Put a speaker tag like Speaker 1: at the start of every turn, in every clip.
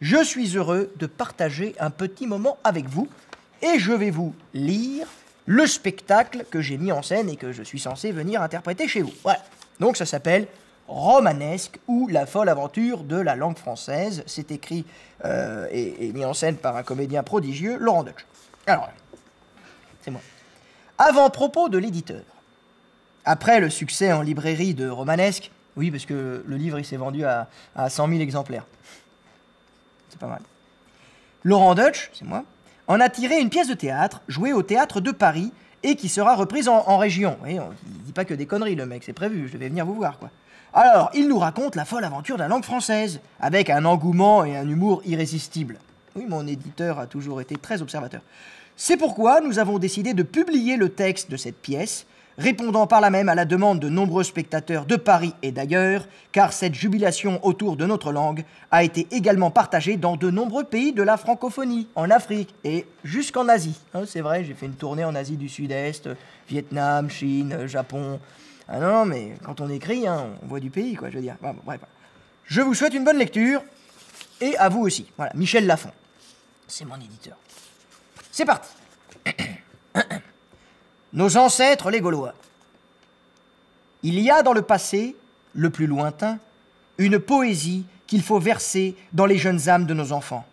Speaker 1: je suis heureux de partager un petit moment avec vous et je vais vous lire le spectacle que j'ai mis en scène et que je suis censé venir interpréter chez vous. Voilà. Donc ça s'appelle Romanesque ou La folle aventure de la langue française. C'est écrit euh, et, mis en scène par un comédien prodigieux, Laurent Deutsch. Alors, c'est moi. Avant-propos de l'éditeur. Après le succès en librairie de Romanesque, oui, parce que le livre, il s'est vendu à 100 000 exemplaires. C'est pas mal. Laurent Deutsch, c'est moi, en a tiré une pièce de théâtre jouée au théâtre de Paris et qui sera reprise en, région. Et on, il dit pas que des conneries, le mec, c'est prévu, je vais venir vous voir, quoi. Alors, il nous raconte la folle aventure de la langue française, avec un engouement et un humour irrésistibles. Oui, mon éditeur a toujours été très observateur. C'est pourquoi nous avons décidé de publier le texte de cette pièce répondant par là même à la demande de nombreux spectateurs de Paris et d'ailleurs, car cette jubilation autour de notre langue a été également partagée dans de nombreux pays de la francophonie, en Afrique et jusqu'en Asie. Hein, c'est vrai, j'ai fait une tournée en Asie du Sud-Est, Vietnam, Chine, Japon. Ah non, mais quand on écrit, hein, on voit du pays, quoi, je veux dire. bref. Je vous souhaite une bonne lecture, et à vous aussi. Voilà, Michel Lafont. C'est mon éditeur. C'est parti nos ancêtres les Gaulois. Il y a dans le passé, le plus lointain, une poésie qu'il faut verser dans les jeunes âmes de nos enfants.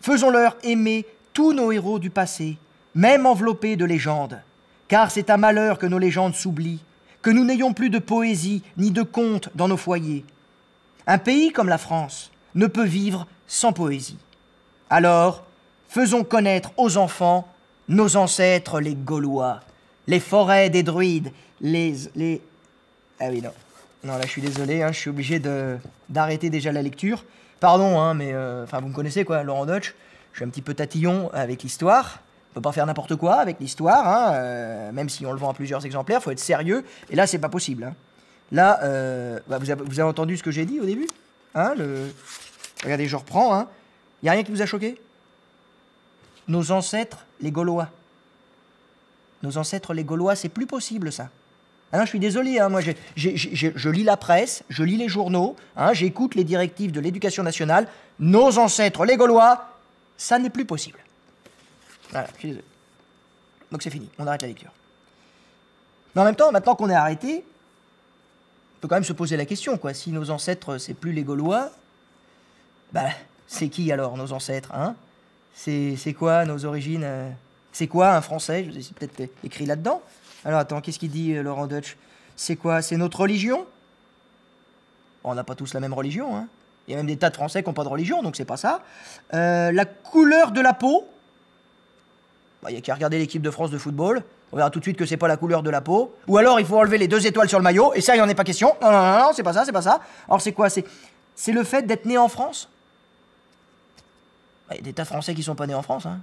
Speaker 1: Faisons-leur aimer tous nos héros du passé, même enveloppés de légendes, car c'est un malheur que nos légendes s'oublient, que nous n'ayons plus de poésie ni de contes dans nos foyers. Un pays comme la France ne peut vivre sans poésie. Alors, faisons connaître aux enfants nos ancêtres les Gaulois les forêts des druides, les... Ah oui, non. Non, là, je suis désolé, hein, je suis obligé d'arrêter déjà la lecture. Pardon, hein, mais... Euh, enfin, vous me connaissez, quoi, Laurent Deutsch. Je suis un petit peu tatillon avec l'histoire. On peut pas faire n'importe quoi avec l'histoire, hein, euh, même si on le vend à plusieurs exemplaires, faut être sérieux. Et là, c'est pas possible. Là, euh, bah, vous, avez, entendu ce que j'ai dit au début le... Regardez, je reprends. Il a rien qui vous a choqué Nos ancêtres, les Gaulois, nos ancêtres les Gaulois, c'est plus possible ça. Hein, je suis désolé, hein, moi je lis la presse, je lis les journaux, hein, j'écoute les directives de l'éducation nationale. Nos ancêtres, les Gaulois, ça n'est plus possible. Voilà, je suis désolé. Donc c'est fini, on arrête la lecture. Mais en même temps, maintenant qu'on est arrêté, on peut quand même se poser la question, quoi. Si nos ancêtres, c'est plus les Gaulois, bah, c'est qui alors nos ancêtres, hein C'est quoi nos origines euh c'est quoi un français Je C'est peut-être écrit là-dedans. Alors attends, qu'est-ce qu'il dit euh, Laurent Dutch C'est quoi C'est notre religion On n'a pas tous la même religion. Hein. Il y a même des tas de Français qui n'ont pas de religion, donc c'est pas ça. Euh, la couleur de la peau bah, Il n'y a qu'à regarder l'équipe de France de football. On verra tout de suite que c'est pas la couleur de la peau. Ou alors il faut enlever les deux étoiles sur le maillot, et ça, il n'y en est pas question. Non, non, non, non c'est pas ça, c'est pas ça. Alors c'est quoi C'est le fait d'être né en France bah, Il y a des tas de Français qui sont pas nés en France. Hein.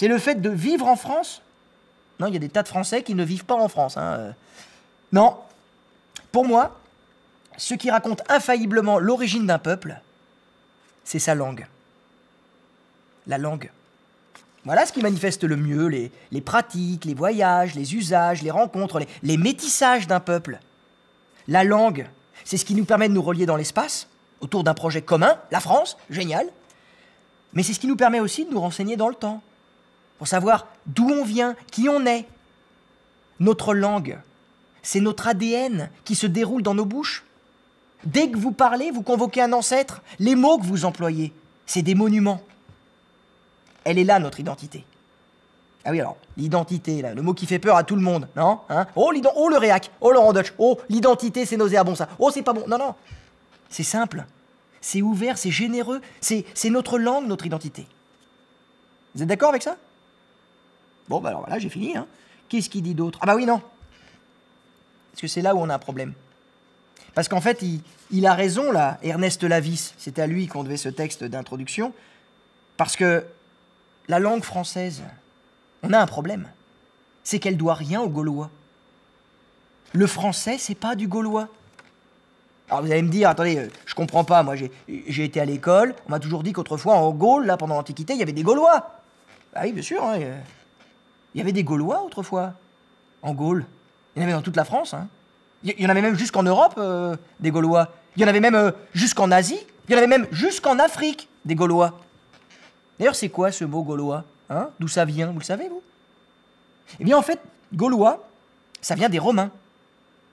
Speaker 1: C'est le fait de vivre en France Non, il y a des tas de Français qui ne vivent pas en France. Hein, euh. Non. Pour moi, ce qui raconte infailliblement l'origine d'un peuple, c'est sa langue. La langue. Voilà ce qui manifeste le mieux les, pratiques, les voyages, les usages, les rencontres, les métissages d'un peuple. La langue, c'est ce qui nous permet de nous relier dans l'espace, autour d'un projet commun, la France, génial. Mais c'est ce qui nous permet aussi de nous renseigner dans le temps pour savoir d'où on vient, qui on est. Notre langue, c'est notre ADN qui se déroule dans nos bouches. Dès que vous parlez, vous convoquez un ancêtre, les mots que vous employez, c'est des monuments. Elle est là, notre identité. Ah oui, alors, l'identité, là, le mot qui fait peur à tout le monde, non hein? oh, oh, le réac, oh, Laurent Dutch, oh, l'identité, c'est nauséabond, ah ça, oh, c'est pas bon. Non, non, c'est simple, c'est ouvert, c'est généreux, c'est notre langue, notre identité. Vous êtes d'accord avec ça Bon, bah alors voilà, j'ai fini. Hein. Qu'est-ce qu'il dit d'autre Ah bah oui, non. Parce que c'est là où on a un problème. Parce qu'en fait, il, a raison, là, Ernest Lavis. C'est à lui qu'on devait ce texte d'introduction. Parce que la langue française, on a un problème. C'est qu'elle doit rien aux Gaulois. Le français, c'est pas du gaulois. Alors vous allez me dire, attendez, euh, je comprends pas, moi j'ai été à l'école, on m'a toujours dit qu'autrefois en Gaule, là pendant l'Antiquité, il y avait des Gaulois. Ah oui, bien sûr, hein, euh. Il y avait des Gaulois autrefois, en Gaule. Il y en avait dans toute la France. Hein. Il y en avait même jusqu'en Europe, euh, des Gaulois. Il y en avait même euh, jusqu'en Asie. Il y en avait même jusqu'en Afrique, des Gaulois. D'ailleurs, c'est quoi ce mot Gaulois hein? D'où ça vient Vous le savez, vous Eh bien, en fait, Gaulois, ça vient des Romains.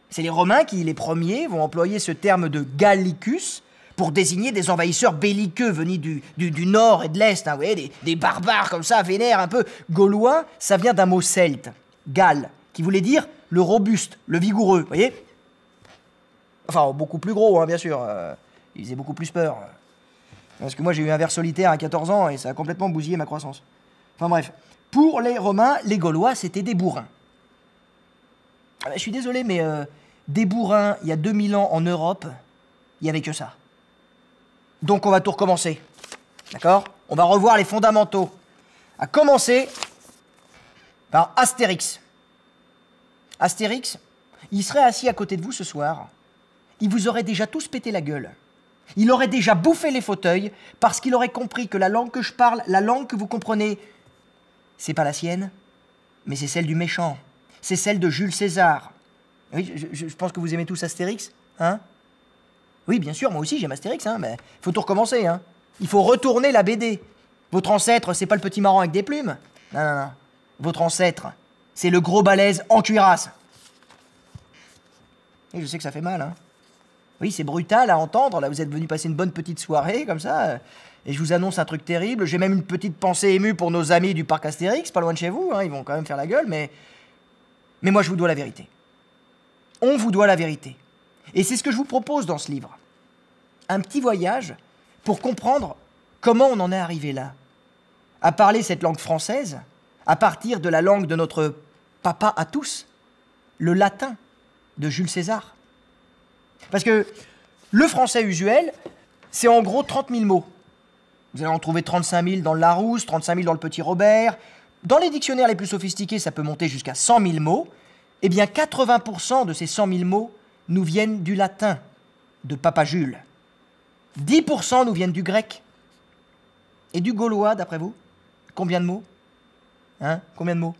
Speaker 1: C'est les Romains qui, les premiers, vont employer ce terme de Gallicus pour désigner des envahisseurs belliqueux venus du, du, nord et de l'est, hein, vous voyez, des, barbares comme ça, vénères un peu. Gaulois, ça vient d'un mot celte, gal, qui voulait dire le robuste, le vigoureux, vous voyez Enfin, beaucoup plus gros, hein, bien sûr. Euh, ils il beaucoup plus peur. Parce que moi, j'ai eu un verre solitaire à 14 ans et ça a complètement bousillé ma croissance. Enfin bref, pour les Romains, les Gaulois, c'était des bourrins. Ah je suis désolé, mais euh, des bourrins, il y a 2000 ans en Europe, il n'y avait que ça. Donc on va tout recommencer. D'accord On va revoir les fondamentaux. À commencer par Astérix. Astérix, il serait assis à côté de vous ce soir. Il vous aurait déjà tous pété la gueule. Il aurait déjà bouffé les fauteuils parce qu'il aurait compris que la langue que je parle, la langue que vous comprenez, c'est pas la sienne, mais c'est celle du méchant. C'est celle de Jules César. Oui, je pense que vous aimez tous Astérix, hein oui, bien sûr, moi aussi j'ai Astérix, hein, mais faut tout recommencer, hein. Il faut retourner la BD. Votre ancêtre, c'est pas le petit marrant avec des plumes. Non, non, non. Votre ancêtre, c'est le gros balèze en cuirasse. Et je sais que ça fait mal, hein. Oui, c'est brutal à entendre. Là, vous êtes venu passer une bonne petite soirée, comme ça. Euh, et je vous annonce un truc terrible. J'ai même une petite pensée émue pour nos amis du parc Astérix, pas loin de chez vous. Hein. Ils vont quand même faire la gueule, mais. Mais moi, je vous dois la vérité. On vous doit la vérité. Et c'est ce que je vous propose dans ce livre. Un petit voyage pour comprendre comment on en est arrivé là. À parler cette langue française, à partir de la langue de notre papa à tous, le latin de Jules César. Parce que le français usuel, c'est en gros 30 000 mots. Vous allez en trouver 35 000 dans le Larousse, 35 000 dans le Petit Robert. Dans les dictionnaires les plus sophistiqués, ça peut monter jusqu'à 100 000 mots. Eh bien, 80% de ces 100 000 mots nous viennent du latin de Papa Jules. 10% nous viennent du grec. Et du gaulois, d'après vous Combien de mots Hein Combien de mots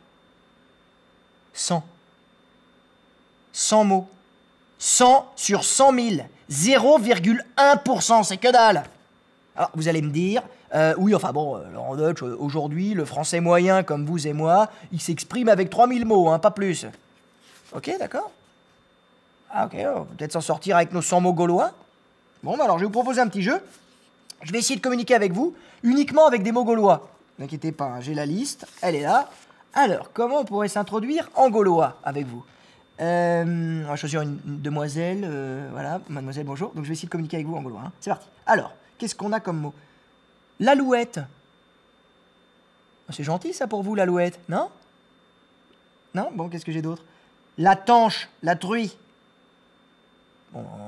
Speaker 1: 100. 100 mots. 100 sur 100 000. 0,1%, c'est que dalle Alors, vous allez me dire, euh, oui, enfin bon, euh, en Deutsch, euh, aujourd'hui, le français moyen, comme vous et moi, il s'exprime avec 3000 mots, hein, pas plus. Ok, d'accord ah, ok, on va peut-être s'en sortir avec nos 100 mots gaulois. Bon, bah, alors je vais vous proposer un petit jeu. Je vais essayer de communiquer avec vous uniquement avec des mots gaulois. N'inquiétez pas, hein, j'ai la liste, elle est là. Alors, comment on pourrait s'introduire en gaulois avec vous euh, On va choisir une, demoiselle, euh, voilà, mademoiselle, bonjour. Donc je vais essayer de communiquer avec vous en gaulois. Hein. C'est parti. Alors, qu'est-ce qu'on a comme mot L'alouette. Ah, c'est gentil ça pour vous, l'alouette, non Non Bon, qu'est-ce que j'ai d'autre La tanche, la truie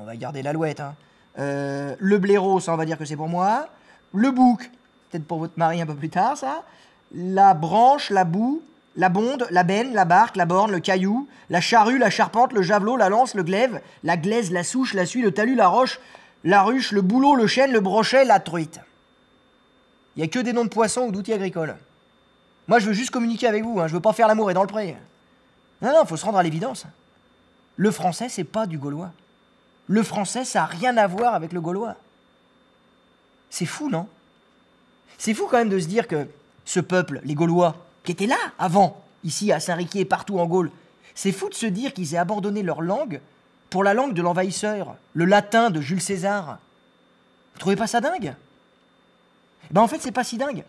Speaker 1: on va garder l'alouette. Hein. Euh, le blaireau, ça, on va dire que c'est pour moi. Le bouc, peut-être pour votre mari un peu plus tard, ça. La branche, la boue, la bonde, la benne, la barque, la borne, le caillou, la charrue, la charpente, le javelot, la lance, le glaive, la glaise, la souche, la suie, le talus, la roche, la ruche, le boulot, le chêne, le brochet, la truite. Il n'y a que des noms de poissons ou d'outils agricoles. Moi, je veux juste communiquer avec vous, hein. je veux pas faire l'amour et dans le pré. Non, non, faut se rendre à l'évidence. Le français, c'est pas du gaulois. Le français, ça n'a rien à voir avec le gaulois. C'est fou, non C'est fou quand même de se dire que ce peuple, les Gaulois, qui étaient là avant, ici à Saint-Riquier partout en Gaule, c'est fou de se dire qu'ils aient abandonné leur langue pour la langue de l'envahisseur, le latin de Jules César. Vous trouvez pas ça dingue eh ben, en fait, c'est pas si dingue.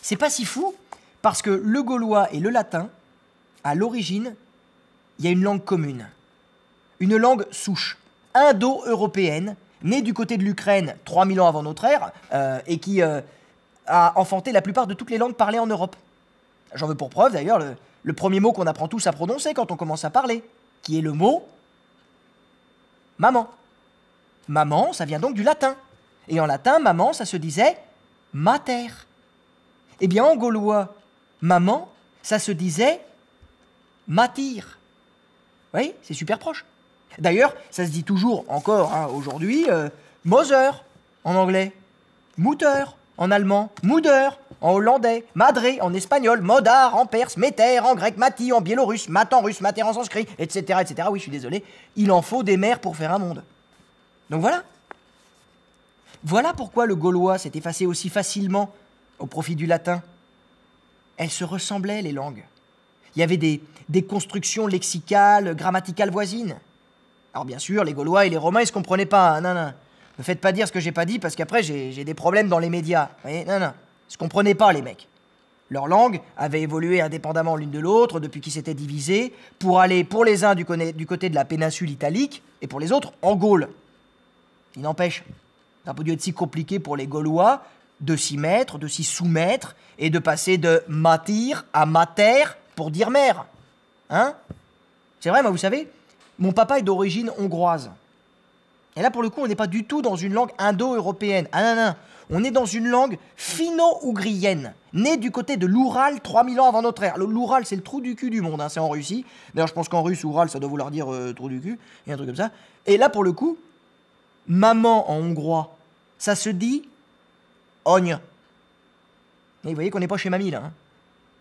Speaker 1: C'est pas si fou parce que le gaulois et le latin, à l'origine, il y a une langue commune, une langue souche indo-européenne, née du côté de l'Ukraine 3000 ans avant notre ère, euh, et qui euh, a enfanté la plupart de toutes les langues parlées en Europe. J'en veux pour preuve d'ailleurs le, premier mot qu'on apprend tous à prononcer quand on commence à parler, qui est le mot maman. Maman, ça vient donc du latin. Et en latin, maman, ça se disait mater. Eh bien, en gaulois, maman, ça se disait matir. Oui, c'est super proche. D'ailleurs, ça se dit toujours encore hein, aujourd'hui, euh, Moser en anglais, Mutter en allemand, Mouter en hollandais, Madré en espagnol, Modar en perse, Méter en grec, Mati en biélorusse, Matan en russe, Mater en sanskrit, etc., etc. Oui, je suis désolé, il en faut des mères pour faire un monde. Donc voilà. Voilà pourquoi le gaulois s'est effacé aussi facilement au profit du latin. Elles se ressemblaient, les langues. Il y avait des constructions lexicales, grammaticales voisines. Alors bien sûr, les Gaulois et les Romains, ils se comprenaient pas, non, hein, non, non. Me faites pas dire ce que j'ai pas dit, parce qu'après, j'ai des problèmes dans les médias. Vous voyez non, non. Ils se comprenaient pas, les mecs. Leur langue avait évolué indépendamment l'une de l'autre depuis qu'ils s'étaient divisés, pour aller pour les uns du, côté de la péninsule italique et pour les autres en Gaule. Il n'empêche, ça n'a pas dû être si compliqué pour les Gaulois de s'y mettre, de s'y soumettre et de passer de matir à mater pour dire mère. Hein C'est vrai, moi, vous savez, mon papa est d'origine hongroise. Et là, pour le coup, on n'est pas du tout dans une langue indo-européenne. Ah non, non. On est dans une langue finno-ougrienne, née du côté de l'Oural 3000 ans avant notre ère. L'Oural, c'est le trou du cul du monde, hein, c'est en Russie. D'ailleurs, je pense qu'en russe, Oural, ça doit vouloir dire euh, trou du cul, et un truc comme ça. Et là, pour le coup, maman en hongrois, ça se dit ogne. Et vous voyez qu'on n'est pas chez mamie, là. Hein.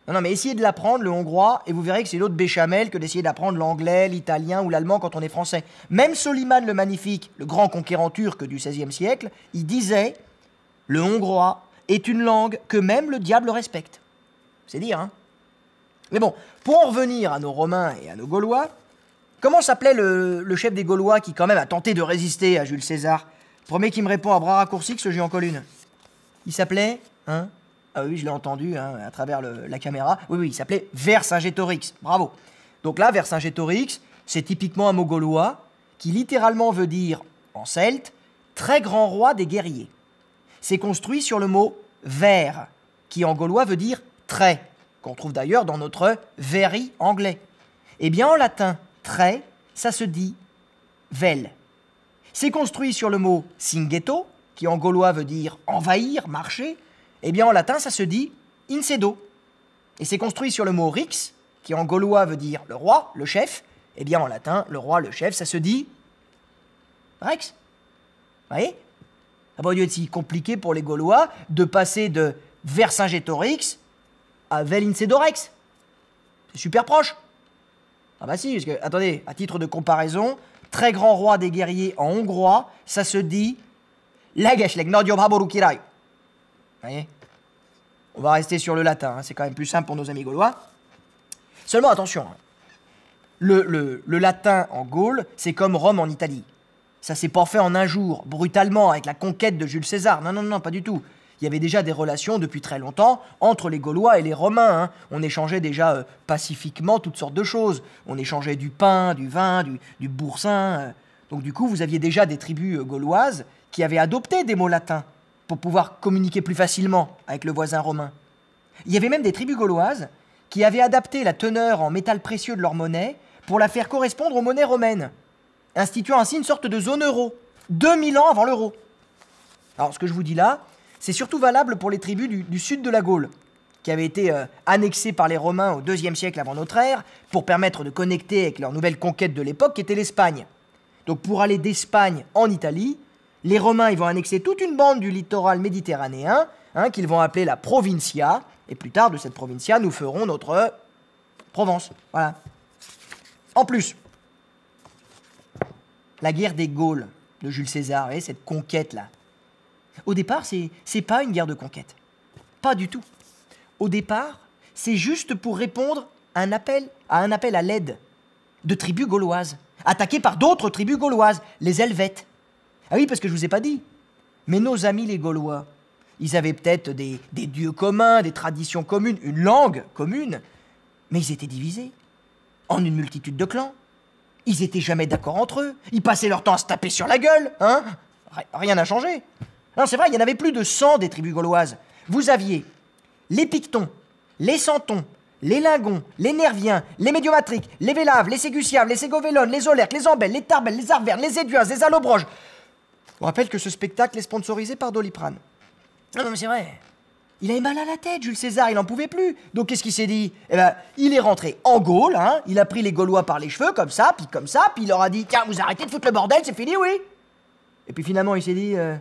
Speaker 1: Non, non, mais essayez de l'apprendre, le hongrois, et vous verrez que c'est l'autre béchamel que d'essayer d'apprendre l'anglais, l'italien ou l'allemand quand on est français. Même Soliman le Magnifique, le grand conquérant turc du XVIe siècle, il disait Le hongrois est une langue que même le diable respecte. C'est dire, hein Mais bon, pour en revenir à nos Romains et à nos Gaulois, comment s'appelait le, chef des Gaulois qui, quand même, a tenté de résister à Jules César Premier qui me répond à bras raccourcis que ce géant en Il s'appelait, hein ah oui, je l'ai entendu hein, à travers la caméra. Oui, oui, il s'appelait Vercingétorix. Bravo. Donc là, Vercingétorix, c'est typiquement un mot gaulois qui littéralement veut dire, en celte, très grand roi des guerriers. C'est construit sur le mot ver, qui en gaulois veut dire très », qu'on trouve d'ailleurs dans notre veri anglais. Eh bien, en latin, très », ça se dit vel. C'est construit sur le mot singhetto, qui en gaulois veut dire envahir, marcher, eh bien, en latin, ça se dit incedo. Et c'est construit sur le mot rix, qui en gaulois veut dire le roi, le chef. Eh bien, en latin, le roi, le chef, ça se dit rex. Vous voyez Ça dû être si compliqué pour les Gaulois de passer de versingetorix » à Velincedorex. C'est super proche. Ah bah si, parce que, attendez, à titre de comparaison, très grand roi des guerriers en hongrois, ça se dit Legesleg Nordio kirai ». On va rester sur le latin, hein. c'est quand même plus simple pour nos amis gaulois. Seulement, attention, hein. le, latin en Gaule, c'est comme Rome en Italie. Ça s'est pas fait en un jour, brutalement, avec la conquête de Jules César. Non, non, non, pas du tout. Il y avait déjà des relations depuis très longtemps entre les Gaulois et les Romains. Hein. On échangeait déjà euh, pacifiquement toutes sortes de choses. On échangeait du pain, du vin, du, boursin. Euh. Donc du coup, vous aviez déjà des tribus euh, gauloises qui avaient adopté des mots latins pour pouvoir communiquer plus facilement avec le voisin romain. Il y avait même des tribus gauloises qui avaient adapté la teneur en métal précieux de leur monnaie pour la faire correspondre aux monnaies romaines, instituant ainsi une sorte de zone euro, 2000 ans avant l'euro. Alors ce que je vous dis là, c'est surtout valable pour les tribus du, sud de la Gaule, qui avaient été euh, annexées par les Romains au IIe siècle avant notre ère, pour permettre de connecter avec leur nouvelle conquête de l'époque, qui était l'Espagne. Donc pour aller d'Espagne en Italie, les Romains, ils vont annexer toute une bande du littoral méditerranéen, hein, qu'ils vont appeler la Provincia, et plus tard, de cette Provincia, nous ferons notre Provence. Voilà. En plus, la guerre des Gaules de Jules César, et cette conquête-là. Au départ, c'est, c'est pas une guerre de conquête. Pas du tout. Au départ, c'est juste pour répondre à un appel à, un appel à l'aide de tribus gauloises, attaquées par d'autres tribus gauloises, les Helvètes. Ah oui, parce que je ne vous ai pas dit. Mais nos amis les Gaulois, ils avaient peut-être des, dieux communs, des traditions communes, une langue commune, mais ils étaient divisés en une multitude de clans. Ils n'étaient jamais d'accord entre eux. Ils passaient leur temps à se taper sur la gueule, hein Rien n'a changé. Non, c'est vrai, il y en avait plus de 100 des tribus gauloises. Vous aviez les Pictons, les Santons, les Lingons, les Nerviens, les Médiomatriques, les Vélaves, les Ségusiaves, les Ségovélones, les Olerques, les Ambelles, les Tarbelles, les Arvernes, les Éduins, les Allobroges, on rappelle que ce spectacle est sponsorisé par Doliprane. Non, ah, mais c'est vrai. Il avait mal à la tête, Jules César, il n'en pouvait plus. Donc qu'est-ce qu'il s'est dit Eh ben, il est rentré en Gaule, hein. il a pris les Gaulois par les cheveux, comme ça, puis comme ça, puis il leur a dit Tiens, vous arrêtez de foutre le bordel, c'est fini, oui Et puis finalement, il s'est dit euh,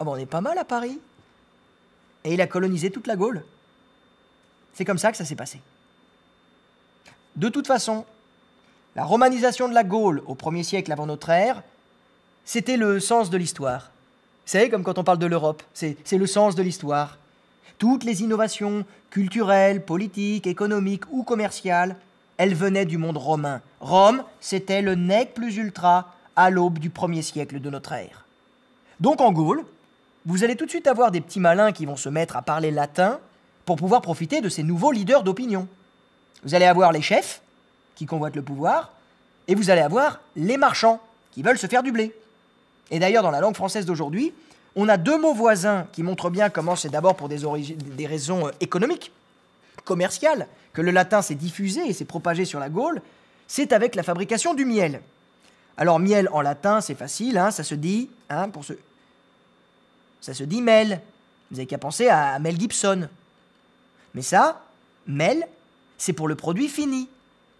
Speaker 1: Ah on est pas mal à Paris. Et il a colonisé toute la Gaule. C'est comme ça que ça s'est passé. De toute façon, la romanisation de la Gaule au 1er siècle avant notre ère c'était le sens de l'histoire. Vous savez, comme quand on parle de l'Europe, c'est le sens de l'histoire. Toutes les innovations culturelles, politiques, économiques ou commerciales, elles venaient du monde romain. Rome, c'était le nec plus ultra à l'aube du premier siècle de notre ère. Donc en Gaule, vous allez tout de suite avoir des petits malins qui vont se mettre à parler latin pour pouvoir profiter de ces nouveaux leaders d'opinion. Vous allez avoir les chefs, qui convoitent le pouvoir, et vous allez avoir les marchands, qui veulent se faire du blé. Et d'ailleurs, dans la langue française d'aujourd'hui, on a deux mots voisins qui montrent bien comment c'est d'abord pour des, des raisons euh, économiques, commerciales, que le latin s'est diffusé et s'est propagé sur la Gaule. C'est avec la fabrication du miel. Alors miel en latin, c'est facile, hein, ça se dit, hein, pour ça se dit mel. Vous n'avez qu'à penser à Mel Gibson. Mais ça, mel, c'est pour le produit fini,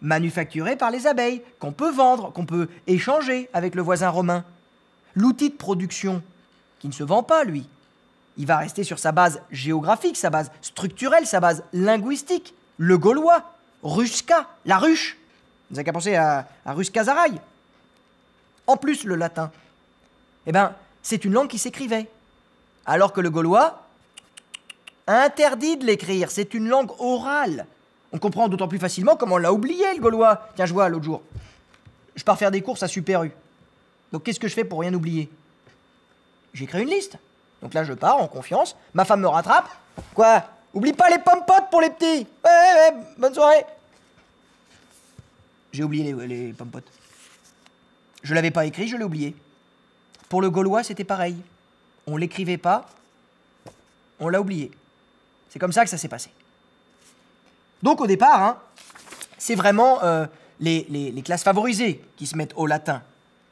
Speaker 1: manufacturé par les abeilles, qu'on peut vendre, qu'on peut échanger avec le voisin romain l'outil de production qui ne se vend pas, lui, il va rester sur sa base géographique, sa base structurelle, sa base linguistique. Le gaulois, Ruska, la ruche. Vous avez qu'à penser à, à zaraï En plus, le latin. Eh ben, c'est une langue qui s'écrivait. Alors que le gaulois, interdit de l'écrire, c'est une langue orale. On comprend d'autant plus facilement comment on l'a oublié, le gaulois. Tiens, je vois l'autre jour. Je pars faire des courses à Super U. Donc qu'est-ce que je fais pour rien oublier J'écris une liste. Donc là, je pars en confiance. Ma femme me rattrape. Quoi Oublie pas les pommes potes pour les petits Ouais, ouais, ouais bonne soirée J'ai oublié les, les pommes potes. Je l'avais pas écrit, je l'ai oublié. Pour le Gaulois, c'était pareil. On l'écrivait pas, on l'a oublié. C'est comme ça que ça s'est passé. Donc au départ, hein, c'est vraiment euh, les classes favorisées qui se mettent au latin.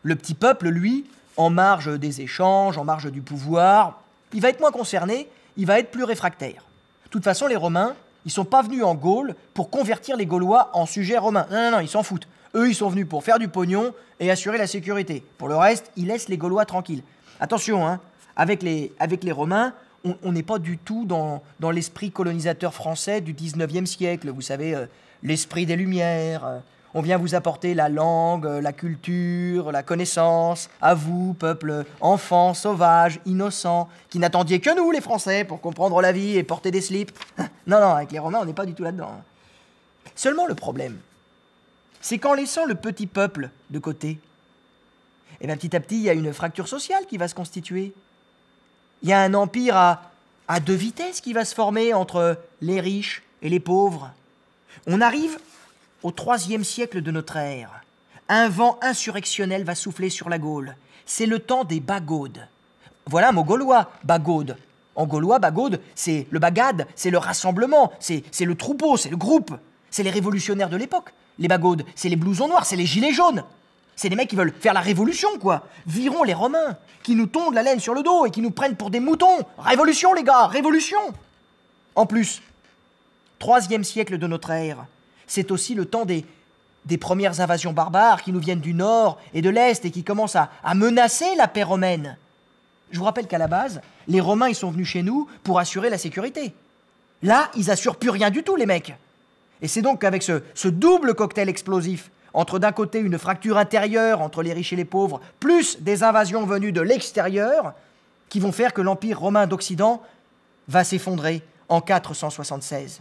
Speaker 1: Le petit peuple, lui, en marge des échanges, en marge du pouvoir, il va être moins concerné, il va être plus réfractaire. De toute façon, les Romains, ils sont pas venus en Gaule pour convertir les Gaulois en sujets romains. Non, non, non, ils s'en foutent. Eux, ils sont venus pour faire du pognon et assurer la sécurité. Pour le reste, ils laissent les Gaulois tranquilles. Attention, hein, avec, les, avec les Romains, on n'est pas du tout dans, l'esprit colonisateur français du 19e siècle. Vous savez, euh, l'esprit des Lumières, euh, on vient vous apporter la langue, la culture, la connaissance. À vous, peuple enfant, sauvage, innocent, qui n'attendiez que nous, les Français, pour comprendre la vie et porter des slips. non, non, avec les Romains, on n'est pas du tout là-dedans. Hein. Seulement le problème, c'est qu'en laissant le petit peuple de côté, et eh petit à petit, il y a une fracture sociale qui va se constituer. Il y a un empire à, à deux vitesses qui va se former entre les riches et les pauvres. On arrive au troisième siècle de notre ère. Un vent insurrectionnel va souffler sur la Gaule. C'est le temps des Bagaudes. Voilà un mot gaulois, Bagaude. En gaulois, Bagaude, c'est le bagade, c'est le rassemblement, c'est le troupeau, c'est le groupe. C'est les révolutionnaires de l'époque. Les Bagaudes, c'est les blousons noirs, c'est les gilets jaunes. C'est des mecs qui veulent faire la révolution, quoi. Virons les Romains, qui nous tondent la laine sur le dos et qui nous prennent pour des moutons. Révolution, les gars, révolution En plus, troisième siècle de notre ère, c'est aussi le temps des, des premières invasions barbares qui nous viennent du nord et de l'est et qui commencent à, menacer la paix romaine. Je vous rappelle qu'à la base, les Romains, ils sont venus chez nous pour assurer la sécurité. Là, ils assurent plus rien du tout, les mecs. Et c'est donc avec ce, ce double cocktail explosif, entre d'un côté une fracture intérieure entre les riches et les pauvres, plus des invasions venues de l'extérieur, qui vont faire que l'Empire romain d'Occident va s'effondrer en 476.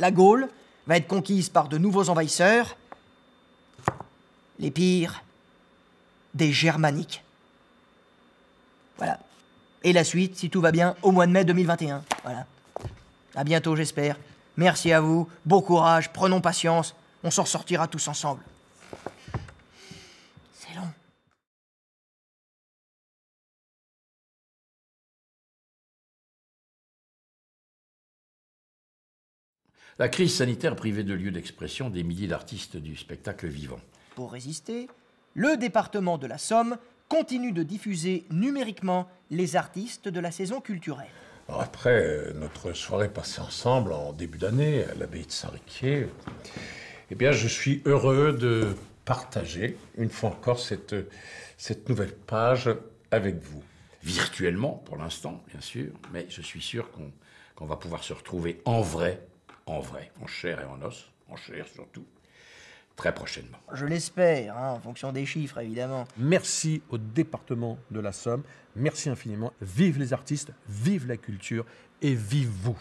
Speaker 1: La Gaule, va être conquise par de nouveaux envahisseurs, les pires, des Germaniques. Voilà. Et la suite, si tout va bien, au mois de mai 2021. Voilà. À bientôt, j'espère. Merci à vous. Bon courage. Prenons patience. On s'en sortira tous ensemble. La crise sanitaire privait de lieu d'expression des milliers d'artistes du spectacle vivant. Pour résister, le département de la Somme continue de diffuser numériquement les artistes de la saison culturelle. Après euh, notre soirée passée ensemble en début d'année à l'abbaye de Saint-Riquier, eh bien, je suis heureux de partager une fois encore cette, cette nouvelle page avec vous. Virtuellement, pour l'instant, bien sûr, mais je suis sûr qu'on va pouvoir se retrouver en vrai en vrai, en chair et en os, en chair surtout, très prochainement. Je l'espère, hein, en fonction des chiffres évidemment. Merci au département de la Somme, merci infiniment, vive les artistes, vive la culture et vive vous.